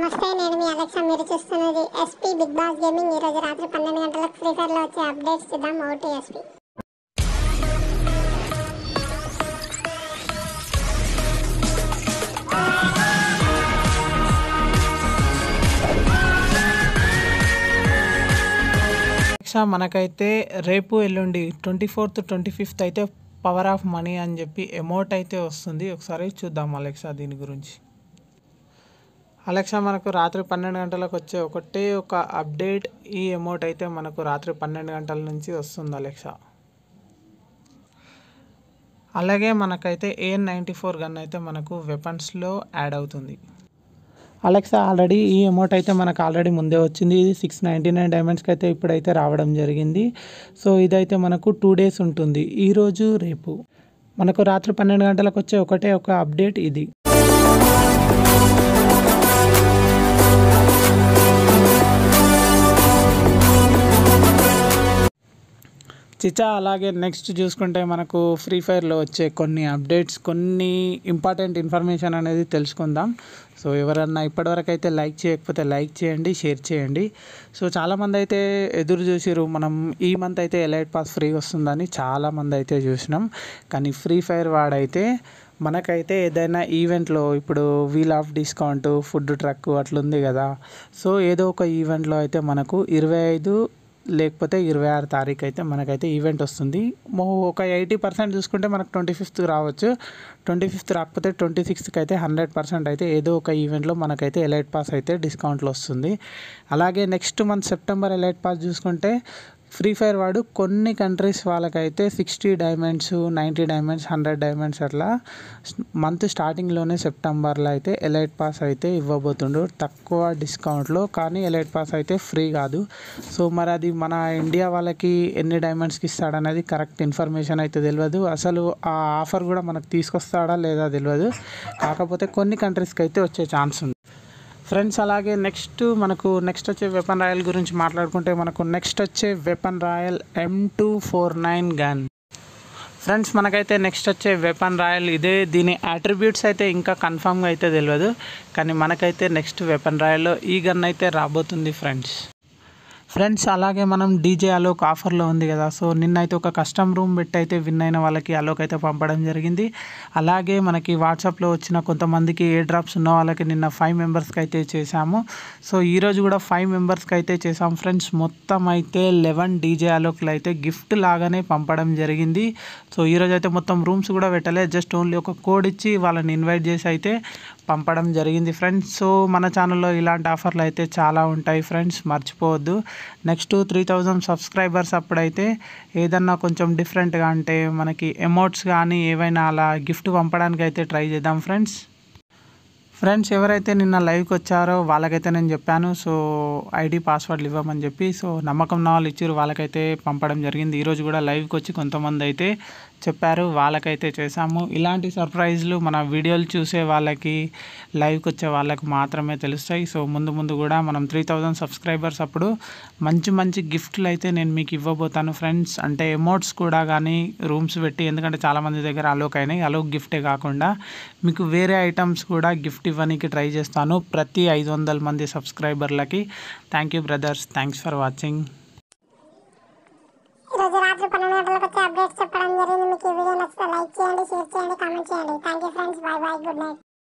నమస్తే నేను మీ అలెక్సా మీరు చూస్తున్నది ఎస్పీ బిగ్ బాస్ గేమింగ్ ఈ రోజు రాత్రి పన్నెండు గంటలకు ఫ్రీ ఫైర్ లో వచ్చే అప్డేట్స్ చూద్దాం ఓటీ ఎస్పీ మనకైతే రేపు ఎల్లుండి ట్వంటీ ఫోర్త్ ట్వంటీ ఫిఫ్త్ అయితే పవర్ ఆఫ్ మనీ అని చెప్పి అమౌంట్ అయితే వస్తుంది ఒకసారి చూద్దాం అలెక్సా దీని గురించి అలెక్సా మనకు రాత్రి పన్నెండు గంటలకు వచ్చే ఒకటే ఒక అప్డేట్ ఈ అమౌంట్ అయితే మనకు రాత్రి పన్నెండు గంటల నుంచి వస్తుంది అలెక్సా అలాగే మనకైతే ఏఎన్ నైంటీ ఫోర్ గన్ అయితే మనకు వెపన్స్లో యాడ్ అవుతుంది అలెక్సా ఆల్రెడీ ఈ అమౌంట్ అయితే మనకు ఆల్రెడీ ముందే వచ్చింది ఇది సిక్స్ నైంటీ నైన్ డైమండ్స్కి అయితే ఇప్పుడైతే రావడం జరిగింది సో ఇదైతే మనకు టూ డేస్ ఉంటుంది ఈరోజు రేపు మనకు రాత్రి పన్నెండు గంటలకు వచ్చే ఒకటే ఒక అప్డేట్ ఇది చిచా అలాగే నెక్స్ట్ చూసుకుంటే మనకు ఫ్రీ ఫైర్లో వచ్చే కొన్ని అప్డేట్స్ కొన్ని ఇంపార్టెంట్ ఇన్ఫర్మేషన్ అనేది తెలుసుకుందాం సో ఎవరన్నా ఇప్పటివరకు అయితే లైక్ చేయకపోతే లైక్ చేయండి షేర్ చేయండి సో చాలామంది అయితే ఎదురు చూసిరు మనం ఈ మంత్ అయితే ఎలైట్ పాస్ ఫ్రీ వస్తుందని చాలామంది అయితే చూసినాం కానీ ఫ్రీ ఫైర్ వాడైతే మనకైతే ఏదైనా ఈవెంట్లో ఇప్పుడు wheel of discount food truck అట్లుంది కదా సో ఏదో ఒక ఈవెంట్లో అయితే మనకు ఇరవై ఐదు లేకపోతే ఇరవై ఆరు తారీఖు అయితే మనకైతే ఈవెంట్ వస్తుంది ఒక ఎయిటీ పర్సెంట్ చూసుకుంటే మనకు ట్వంటీ ఫిఫ్త్ రావచ్చు ట్వంటీ ఫిఫ్త్ రాకపోతే ట్వంటీ సిక్స్త్కి అయితే హండ్రెడ్ పర్సెంట్ అయితే ఏదో ఒక ఈవెంట్లో మనకైతే ఎలైట్ పాస్ అయితే డిస్కౌంట్లో వస్తుంది అలాగే next month September elite pass చూసుకుంటే ఫ్రీ ఫైర్ వాడు కొన్ని కంట్రీస్ వాళ్ళకైతే sixty diamonds ninety diamonds hundred diamonds అట్లా మంత్ స్టార్టింగ్లోనే సెప్టెంబర్లో అయితే ఎలైట్ పాస్ అయితే ఇవ్వబోతుండు తక్కువ డిస్కౌంట్లో కానీ ఎలైట్ పాస్ అయితే ఫ్రీ కాదు సో మరి అది మన ఇండియా వాళ్ళకి ఎన్ని డైమండ్స్కి ఇస్తాడనేది కరెక్ట్ ఇన్ఫర్మేషన్ అయితే తెలియదు అసలు ఆ ఆఫర్ కూడా మనకు తీసుకొస్తాడా లేదా తెలియదు కాకపోతే కొన్ని కంట్రీస్కి అయితే వచ్చే ఛాన్స్ ఉంది ఫ్రెండ్స్ అలాగే నెక్స్ట్ మనకు నెక్స్ట్ వచ్చే వెపన్ రాయల్ గురించి మాట్లాడుకుంటే మనకు నెక్స్ట్ వచ్చే weapon royal M two four nine gun friends మనకైతే నెక్స్ట్ వచ్చే వెపన్ రాయల్ ఇదే దీని అట్రిబ్యూట్స్ అయితే ఇంకా కన్ఫామ్గా అయితే తెలియదు కానీ మనకైతే నెక్స్ట్ వెపన్ రాయల్లో ఈ గన్ అయితే రాబోతుంది ఫ్రెండ్స్ ఫ్రెండ్స్ అలాగే మనం డీజే అలోక్ ఆఫర్లో ఉంది కదా సో నిన్నైతే ఒక కస్టమ్ రూమ్ పెట్టి అయితే విన్ అయిన వాళ్ళకి అలోక్ అయితే పంపడం జరిగింది అలాగే మనకి వాట్సాప్లో వచ్చిన కొంతమందికి ఏ డ్రాప్స్ ఉన్న వాళ్ళకి నిన్న ఫైవ్ మెంబర్స్కి అయితే చేశాము సో ఈరోజు కూడా ఫైవ్ మెంబర్స్కి అయితే చేసాం ఫ్రెండ్స్ మొత్తం అయితే లెవెన్ డీజే అలోక్లు అయితే గిఫ్ట్ లాగానే పంపడం జరిగింది సో ఈరోజు అయితే మొత్తం రూమ్స్ కూడా పెట్టలేదు జస్ట్ ఓన్లీ ఒక కోడ్ ఇచ్చి వాళ్ళని ఇన్వైట్ చేసి అయితే పంపడం జరిగింది ఫ్రెండ్స్ సో మన ఛానల్లో ఇలాంటి ఆఫర్లు అయితే చాలా ఉంటాయి ఫ్రెండ్స్ మర్చిపోవద్దు నెక్స్ట్ త్రీ థౌజండ్ సబ్స్క్రైబర్స్ అప్పుడైతే ఏదన్నా కొంచెం డిఫరెంట్గా అంటే మనకి ఎమౌంట్స్ కానీ ఏవైనా అలా గిఫ్ట్ పంపడానికి అయితే ట్రై చేద్దాం ఫ్రెండ్స్ ఫ్రెండ్స్ ఎవరైతే నిన్న లైవ్కి వచ్చారో వాళ్ళకైతే నేను చెప్పాను సో ఐడి పాస్వర్డ్లు ఇవ్వమని చెప్పి సో నమ్మకం ఉన్న వాళ్ళు ఇచ్చారు వాళ్ళకైతే పంపడం జరిగింది ఈరోజు కూడా లైవ్కి వచ్చి కొంతమంది అయితే చెప్పారు వాళ్ళకైతే చేశాము ఇలాంటి సర్ప్రైజ్లు మన వీడియోలు చూసే వాళ్ళకి లైవ్కి వచ్చే వాళ్ళకి మాత్రమే తెలుస్తాయి సో ముందు ముందు కూడా మనం త్రీ థౌజండ్ సబ్స్క్రైబర్స్ అప్పుడు మంచి మంచి గిఫ్ట్లు అయితే నేను మీకు ఇవ్వబోతాను ఫ్రెండ్స్ అంటే ఎమోట్స్ కూడా కానీ రూమ్స్ పెట్టి ఎందుకంటే చాలామంది దగ్గర అలోక్ అయినాయి అలోక్ గిఫ్టే కాకుండా మీకు వేరే ఐటమ్స్ కూడా గిఫ్ట్ గిఫ్ట్ ఇవ్వడానికి ట్రై చేస్తాను ప్రతి ఐదు వందల మంది సబ్స్క్రైబర్లకి thank you brothers thanks for watching ఈరోజు